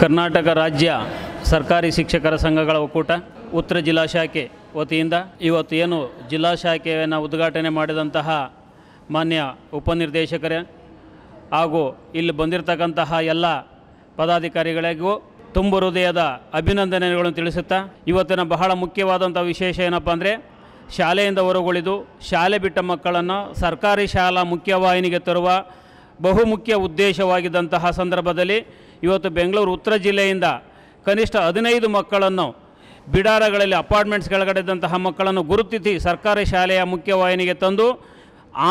ಕರ್ನಾಟಕ ರಾಜ್ಯ ಸರ್ಕಾರಿ ಶಿಕ್ಷಕರ ಸಂಘಗಳ ಒಕ್ಕೂಟ ಉತ್ತರ ಜಿಲ್ಲಾ ಶಾಖೆ ವತಿಯಿಂದ ಇವತ್ತು ಏನು ಜಿಲ್ಲಾ ಶಾಖೆಯನ್ನು ಉದ್ಘಾಟನೆ ಮಾಡಿದಂತಹ ಮಾನ್ಯ ಉಪನಿರ್ದೇಶಕರೇ ಹಾಗೂ ಇಲ್ಲಿ ಬಂದಿರತಕ್ಕಂತಹ ಎಲ್ಲ ಪದಾಧಿಕಾರಿಗಳಿಗೂ ತುಂಬ ಹೃದಯದ ಅಭಿನಂದನೆಗಳನ್ನು ತಿಳಿಸುತ್ತಾ ಇವತ್ತಿನ ಬಹಳ ಮುಖ್ಯವಾದಂಥ ವಿಶೇಷ ಏನಪ್ಪ ಅಂದರೆ ಶಾಲೆಯಿಂದ ಹೊರಗುಳಿದು ಶಾಲೆ ಬಿಟ್ಟ ಮಕ್ಕಳನ್ನು ಸರ್ಕಾರಿ ಶಾಲಾ ಮುಖ್ಯವಾಹಿನಿಗೆ ತರುವ ಬಹುಮುಖ್ಯ ಉದ್ದೇಶವಾಗಿದ್ದಂತಹ ಸಂದರ್ಭದಲ್ಲಿ ಇವತ್ತು ಬೆಂಗಳೂರು ಉತ್ತರ ಜಿಲ್ಲೆಯಿಂದ ಕನಿಷ್ಠ ಹದಿನೈದು ಮಕ್ಕಳನ್ನು ಬಿಡಾರಗಳಲ್ಲಿ ಅಪಾರ್ಟ್ಮೆಂಟ್ಸ್ ಕೆಳಗಡೆದಂತಹ ಮಕ್ಕಳನ್ನು ಗುರುತಿಸಿ ಸರ್ಕಾರಿ ಶಾಲೆಯ ಮುಖ್ಯವಾಹಿನಿಗೆ ತಂದು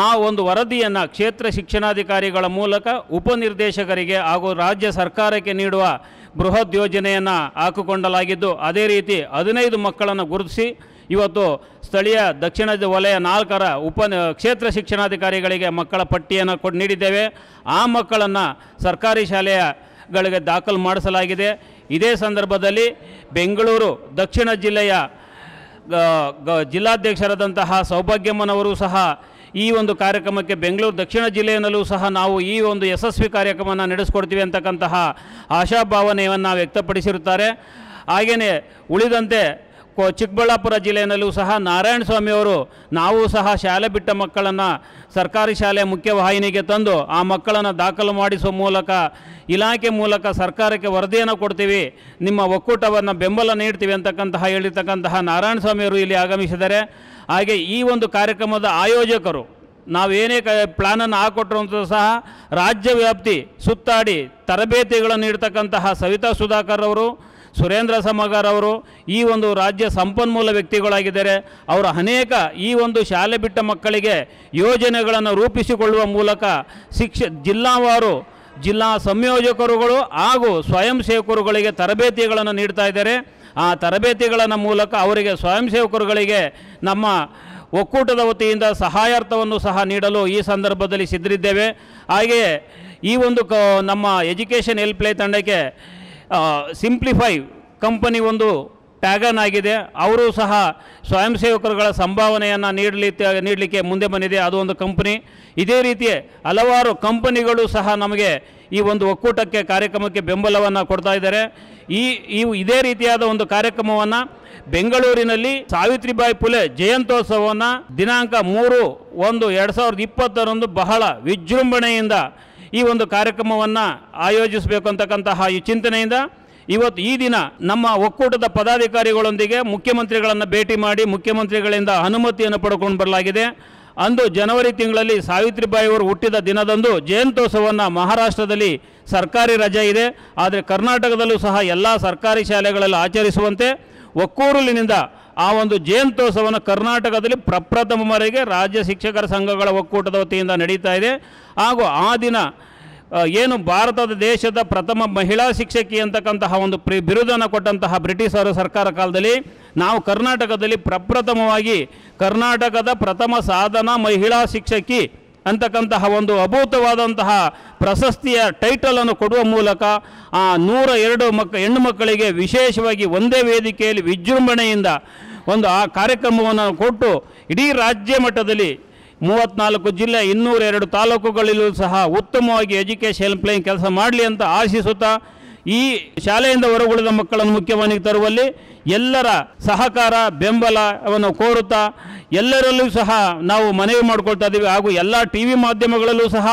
ಆ ಒಂದು ವರದಿಯನ್ನು ಕ್ಷೇತ್ರ ಶಿಕ್ಷಣಾಧಿಕಾರಿಗಳ ಮೂಲಕ ಉಪನಿರ್ದೇಶಕರಿಗೆ ಹಾಗೂ ರಾಜ್ಯ ಸರ್ಕಾರಕ್ಕೆ ನೀಡುವ ಬೃಹತ್ ಯೋಜನೆಯನ್ನು ಹಾಕಿಕೊಂಡಲಾಗಿದ್ದು ಅದೇ ರೀತಿ ಹದಿನೈದು ಮಕ್ಕಳನ್ನು ಗುರುತಿಸಿ ಇವತ್ತು ಸ್ಥಳೀಯ ದಕ್ಷಿಣ ವಲಯ ನಾಲ್ಕರ ಉಪ ಕ್ಷೇತ್ರ ಶಿಕ್ಷಣಾಧಿಕಾರಿಗಳಿಗೆ ಮಕ್ಕಳ ಪಟ್ಟಿಯನ್ನು ಕೊಟ್ಟು ನೀಡಿದ್ದೇವೆ ಆ ಮಕ್ಕಳನ್ನು ಸರ್ಕಾರಿ ಶಾಲೆಯ ಗಳಿಗೆ ದಾಖಲು ಮಾಡಿಸಲಾಗಿದೆ ಇದೇ ಸಂದರ್ಭದಲ್ಲಿ ಬೆಂಗಳೂರು ದಕ್ಷಿಣ ಜಿಲ್ಲೆಯ ಗ ಜಿಲ್ಲಾಧ್ಯಕ್ಷರಾದಂತಹ ಸೌಭಾಗ್ಯಮ್ಮನವರು ಸಹ ಈ ಒಂದು ಕಾರ್ಯಕ್ರಮಕ್ಕೆ ಬೆಂಗಳೂರು ದಕ್ಷಿಣ ಜಿಲ್ಲೆಯಲ್ಲೂ ಸಹ ನಾವು ಈ ಒಂದು ಯಶಸ್ವಿ ಕಾರ್ಯಕ್ರಮವನ್ನು ನಡೆಸ್ಕೊಡ್ತೀವಿ ಅಂತಕ್ಕಂತಹ ಆಶಾಭಾವನೆಯನ್ನು ವ್ಯಕ್ತಪಡಿಸಿರುತ್ತಾರೆ ಹಾಗೆಯೇ ಉಳಿದಂತೆ ಕೊ ಚಿಕ್ಕಬಳ್ಳಾಪುರ ಜಿಲ್ಲೆಯಲ್ಲೂ ಸಹ ನಾರಾಯಣ ಅವರು ನಾವು ಸಹ ಶಾಲೆ ಬಿಟ್ಟ ಮಕ್ಕಳನ್ನು ಸರ್ಕಾರಿ ಶಾಲೆ ಮುಖ್ಯವಾಹಿನಿಗೆ ತಂದು ಆ ಮಕ್ಕಳನ್ನು ದಾಖಲು ಮಾಡಿಸುವ ಮೂಲಕ ಇಲಾಖೆ ಮೂಲಕ ಸರ್ಕಾರಕ್ಕೆ ವರದಿಯನ್ನು ಕೊಡ್ತೀವಿ ನಿಮ್ಮ ಒಕ್ಕೂಟವನ್ನು ಬೆಂಬಲ ನೀಡ್ತೀವಿ ಅಂತಕ್ಕಂತಹ ಹೇಳಿರ್ತಕ್ಕಂತಹ ನಾರಾಯಣ ಸ್ವಾಮಿಯವರು ಇಲ್ಲಿ ಆಗಮಿಸಿದ್ದಾರೆ ಹಾಗೆ ಈ ಒಂದು ಕಾರ್ಯಕ್ರಮದ ಆಯೋಜಕರು ನಾವೇನೇ ಕ ಪ್ಲಾನನ್ನು ಹಾಕೊಟ್ಟರು ಅಂತ ಸಹ ರಾಜ್ಯ ವ್ಯಾಪ್ತಿ ಸುತ್ತಾಡಿ ತರಬೇತಿಗಳನ್ನು ನೀಡ್ತಕ್ಕಂತಹ ಸವಿತಾ ಸುಧಾಕರ್ ಅವರು ಸುರೇಂದ್ರ ಸಮಗಾರ್ ಅವರು ಈ ಒಂದು ರಾಜ್ಯ ಸಂಪನ್ಮೂಲ ವ್ಯಕ್ತಿಗಳಾಗಿದ್ದಾರೆ ಅವರು ಅನೇಕ ಈ ಒಂದು ಶಾಲೆ ಬಿಟ್ಟ ಮಕ್ಕಳಿಗೆ ಯೋಜನೆಗಳನ್ನು ರೂಪಿಸಿಕೊಳ್ಳುವ ಮೂಲಕ ಶಿಕ್ಷ ಜಿಲ್ಲಾವಾರು ಜಿಲ್ಲಾ ಸಂಯೋಜಕರುಗಳು ಹಾಗೂ ಸ್ವಯಂ ಸೇವಕರುಗಳಿಗೆ ತರಬೇತಿಗಳನ್ನು ನೀಡ್ತಾ ಇದ್ದಾರೆ ಆ ತರಬೇತಿಗಳನ್ನು ಮೂಲಕ ಅವರಿಗೆ ಸ್ವಯಂ ಸೇವಕರುಗಳಿಗೆ ನಮ್ಮ ಒಕ್ಕೂಟದ ವತಿಯಿಂದ ಸಹಾಯಾರ್ಥವನ್ನು ಸಹ ನೀಡಲು ಈ ಸಂದರ್ಭದಲ್ಲಿ ಸಿದ್ಧರಿದ್ದೇವೆ ಹಾಗೆಯೇ ಈ ಒಂದು ಕ ನಮ್ಮ ಎಜುಕೇಷನ್ ಹೆಲ್ಪ್ಲೈ ತಂಡಕ್ಕೆ ಸಿಂಪ್ಲಿಫೈ ಕಂಪನಿ ಒಂದು ಟ್ಯಾಗನ್ ಆಗಿದೆ ಅವರು ಸಹ ಸ್ವಯಂ ಸೇವಕರುಗಳ ಸಂಭಾವನೆಯನ್ನು ನೀಡಲಿ ನೀಡಲಿಕ್ಕೆ ಮುಂದೆ ಬಂದಿದೆ ಅದು ಒಂದು ಕಂಪನಿ ಇದೇ ರೀತಿ ಹಲವಾರು ಕಂಪನಿಗಳು ಸಹ ನಮಗೆ ಈ ಒಂದು ಒಕ್ಕೂಟಕ್ಕೆ ಕಾರ್ಯಕ್ರಮಕ್ಕೆ ಬೆಂಬಲವನ್ನು ಕೊಡ್ತಾ ಇದ್ದಾರೆ ಈ ಇದೇ ರೀತಿಯಾದ ಒಂದು ಕಾರ್ಯಕ್ರಮವನ್ನು ಬೆಂಗಳೂರಿನಲ್ಲಿ ಸಾವಿತ್ರಿಬಾಯಿ ಪುಲೆ ಜಯಂತೋತ್ಸವವನ್ನು ದಿನಾಂಕ ಮೂರು ಒಂದು ಎರಡು ಸಾವಿರದ ಇಪ್ಪತ್ತರಂದು ಬಹಳ ವಿಜೃಂಭಣೆಯಿಂದ ಈ ಒಂದು ಕಾರ್ಯಕ್ರಮವನ್ನು ಆಯೋಜಿಸಬೇಕು ಅಂತಕ್ಕಂತಹ ಈ ಚಿಂತನೆಯಿಂದ ಇವತ್ತು ಈ ದಿನ ನಮ್ಮ ಒಕ್ಕೂಟದ ಪದಾಧಿಕಾರಿಗಳೊಂದಿಗೆ ಮುಖ್ಯಮಂತ್ರಿಗಳನ್ನು ಭೇಟಿ ಮಾಡಿ ಮುಖ್ಯಮಂತ್ರಿಗಳಿಂದ ಅನುಮತಿಯನ್ನು ಪಡ್ಕೊಂಡು ಬರಲಾಗಿದೆ ಅಂದು ಜನವರಿ ತಿಂಗಳಲ್ಲಿ ಸಾವಿತ್ರಿಬಾಯಿ ಅವರು ಹುಟ್ಟಿದ ದಿನದಂದು ಜಯಂತ್ಯೋತ್ಸವವನ್ನು ಮಹಾರಾಷ್ಟ್ರದಲ್ಲಿ ಸರ್ಕಾರಿ ರಜೆ ಇದೆ ಆದರೆ ಕರ್ನಾಟಕದಲ್ಲೂ ಸಹ ಎಲ್ಲ ಸರ್ಕಾರಿ ಶಾಲೆಗಳಲ್ಲಿ ಆಚರಿಸುವಂತೆ ಒಕ್ಕೂರಲಿನಿಂದ ಆ ಒಂದು ಜಯಂತ್ಯೋತ್ಸವವನ್ನು ಕರ್ನಾಟಕದಲ್ಲಿ ಪ್ರಪ್ರಥಮವರೆಗೆ ರಾಜ್ಯ ಶಿಕ್ಷಕರ ಸಂಘಗಳ ಒಕ್ಕೂಟದ ವತಿಯಿಂದ ನಡೀತಾ ಇದೆ ಹಾಗೂ ಆ ದಿನ ಏನು ಭಾರತದ ದೇಶದ ಪ್ರಥಮ ಮಹಿಳಾ ಶಿಕ್ಷಕಿ ಅಂತಕ್ಕಂತಹ ಒಂದು ಪ್ರಿ ಬಿರುದನ್ನು ಕೊಟ್ಟಂತಹ ಬ್ರಿಟಿಷರ ಸರ್ಕಾರ ಕಾಲದಲ್ಲಿ ನಾವು ಕರ್ನಾಟಕದಲ್ಲಿ ಪ್ರಪ್ರಥಮವಾಗಿ ಕರ್ನಾಟಕದ ಪ್ರಥಮ ಸಾಧನ ಮಹಿಳಾ ಶಿಕ್ಷಕಿ ಅಂತಕ್ಕಂತಹ ಒಂದು ಅಭೂತವಾದಂತಹ ಪ್ರಶಸ್ತಿಯ ಟೈಟಲನ್ನು ಕೊಡುವ ಮೂಲಕ ಆ ನೂರ ಎರಡು ಮಕ್ಕ ಹೆಣ್ಣು ಮಕ್ಕಳಿಗೆ ವಿಶೇಷವಾಗಿ ಒಂದೇ ವೇದಿಕೆಯಲ್ಲಿ ವಿಜೃಂಭಣೆಯಿಂದ ಒಂದು ಆ ಕಾರ್ಯಕ್ರಮವನ್ನು ಕೊಟ್ಟು ಇಡೀ ರಾಜ್ಯ ಮಟ್ಟದಲ್ಲಿ ಮೂವತ್ತ್ನಾಲ್ಕು ಜಿಲ್ಲೆ ಎರಡು ತಾಲೂಕುಗಳಲ್ಲೂ ಸಹ ಉತ್ತಮವಾಗಿ ಎಜುಕೇಷನ್ ಪ್ಲೇಯಿಂಗ್ ಕೆಲಸ ಮಾಡಲಿ ಅಂತ ಆಶಿಸುತ್ತಾ ಈ ಶಾಲೆಯಿಂದ ಹೊರಗುಳಿದ ಮಕ್ಕಳನ್ನು ಮುಖ್ಯವಾಹಿನಿಗೆ ತರುವಲ್ಲಿ ಎಲ್ಲರ ಸಹಕಾರ ಬೆಂಬಲವನ್ನು ಕೋರುತ್ತಾ ಎಲ್ಲರಲ್ಲೂ ಸಹ ನಾವು ಮನವಿ ಮಾಡ್ಕೊಳ್ತಾ ಇದ್ದೀವಿ ಹಾಗೂ ಎಲ್ಲ ಟಿ ವಿ ಮಾಧ್ಯಮಗಳಲ್ಲೂ ಸಹ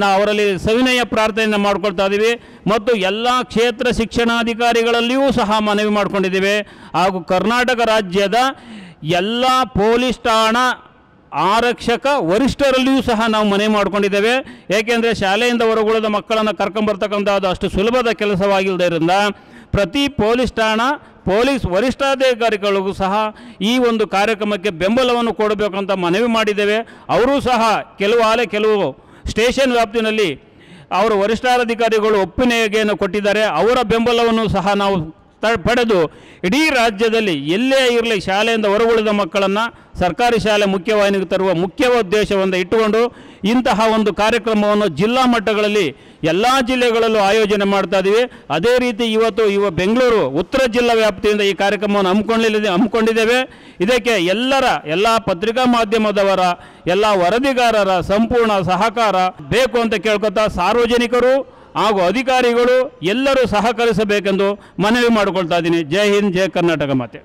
ನಾವು ಅವರಲ್ಲಿ ಸವಿನಯ ಪ್ರಾರ್ಥನೆಯನ್ನು ಮಾಡ್ಕೊಳ್ತಾ ಇದ್ದೀವಿ ಮತ್ತು ಎಲ್ಲ ಕ್ಷೇತ್ರ ಶಿಕ್ಷಣಾಧಿಕಾರಿಗಳಲ್ಲಿಯೂ ಸಹ ಮನವಿ ಮಾಡಿಕೊಂಡಿದ್ದೀವಿ ಹಾಗೂ ಕರ್ನಾಟಕ ರಾಜ್ಯದ ಎಲ್ಲ ಪೊಲೀಸ್ ಠಾಣಾ ಆರಕ್ಷಕ ವರಿಷ್ಠರಲ್ಲಿಯೂ ಸಹ ನಾವು ಮನೆ ಮಾಡಿಕೊಂಡಿದ್ದೇವೆ ಏಕೆಂದರೆ ಶಾಲೆಯಿಂದ ಹೊರಗುಳದ ಮಕ್ಕಳನ್ನು ಕರ್ಕೊಂಬರ್ತಕ್ಕಂಥದ್ದು ಅಷ್ಟು ಸುಲಭದ ಕೆಲಸವಾಗಿಲ್ಲದರಿಂದ ಪ್ರತಿ ಪೊಲೀಸ್ ಠಾಣಾ ಪೊಲೀಸ್ ವರಿಷ್ಠಾಧಿಕಾರಿಗಳಿಗೂ ಸಹ ಈ ಒಂದು ಕಾರ್ಯಕ್ರಮಕ್ಕೆ ಬೆಂಬಲವನ್ನು ಕೊಡಬೇಕಂತ ಮನವಿ ಮಾಡಿದ್ದೇವೆ ಅವರೂ ಸಹ ಕೆಲವು ಆಲೆ ಕೆಲವು ಸ್ಟೇಷನ್ ವ್ಯಾಪ್ತಿನಲ್ಲಿ ಅವರ ವರಿಷ್ಠಾಧಿಕಾರಿಗಳು ಒಪ್ಪಿನಗೆಯನ್ನು ಕೊಟ್ಟಿದ್ದಾರೆ ಅವರ ಬೆಂಬಲವನ್ನು ಸಹ ನಾವು ತ ಪಡೆದು ಇಡೀ ರಾಜ್ಯದಲ್ಲಿ ಎಲ್ಲೇ ಇರಲಿ ಶಾಲೆಯಿಂದ ಹೊರಗುಳಿದ ಮಕ್ಕಳನ್ನು ಸರ್ಕಾರಿ ಶಾಲೆ ಮುಖ್ಯವಾಹಿನಿಗೆ ತರುವ ಮುಖ್ಯ ಉದ್ದೇಶವನ್ನು ಇಟ್ಟುಕೊಂಡು ಇಂತಹ ಒಂದು ಕಾರ್ಯಕ್ರಮವನ್ನು ಜಿಲ್ಲಾ ಮಟ್ಟಗಳಲ್ಲಿ ಎಲ್ಲ ಜಿಲ್ಲೆಗಳಲ್ಲೂ ಆಯೋಜನೆ ಮಾಡ್ತಾ ಇದ್ದೀವಿ ಅದೇ ರೀತಿ ಇವತ್ತು ಇವ ಬೆಂಗಳೂರು ಉತ್ತರ ಜಿಲ್ಲಾ ವ್ಯಾಪ್ತಿಯಿಂದ ಈ ಕಾರ್ಯಕ್ರಮವನ್ನು ಹಮ್ಮಿಕೊಂಡಿದೆ ಹಮ್ಮಿಕೊಂಡಿದ್ದೇವೆ ಇದಕ್ಕೆ ಎಲ್ಲರ ಎಲ್ಲ ಪತ್ರಿಕಾ ಮಾಧ್ಯಮದವರ ಎಲ್ಲ ವರದಿಗಾರರ ಸಂಪೂರ್ಣ ಸಹಕಾರ ಬೇಕು ಅಂತ ಕೇಳ್ಕೊತಾ ಸಾರ್ವಜನಿಕರು ಹಾಗೂ ಅಧಿಕಾರಿಗಳು ಎಲ್ಲರೂ ಸಹಕರಿಸಬೇಕೆಂದು ಮನವಿ ಮಾಡಿಕೊಳ್ತಾ ಇದ್ದೀನಿ ಜೈ ಹಿಂದ್ ಜೈ ಕರ್ನಾಟಕ ಮಾತೆ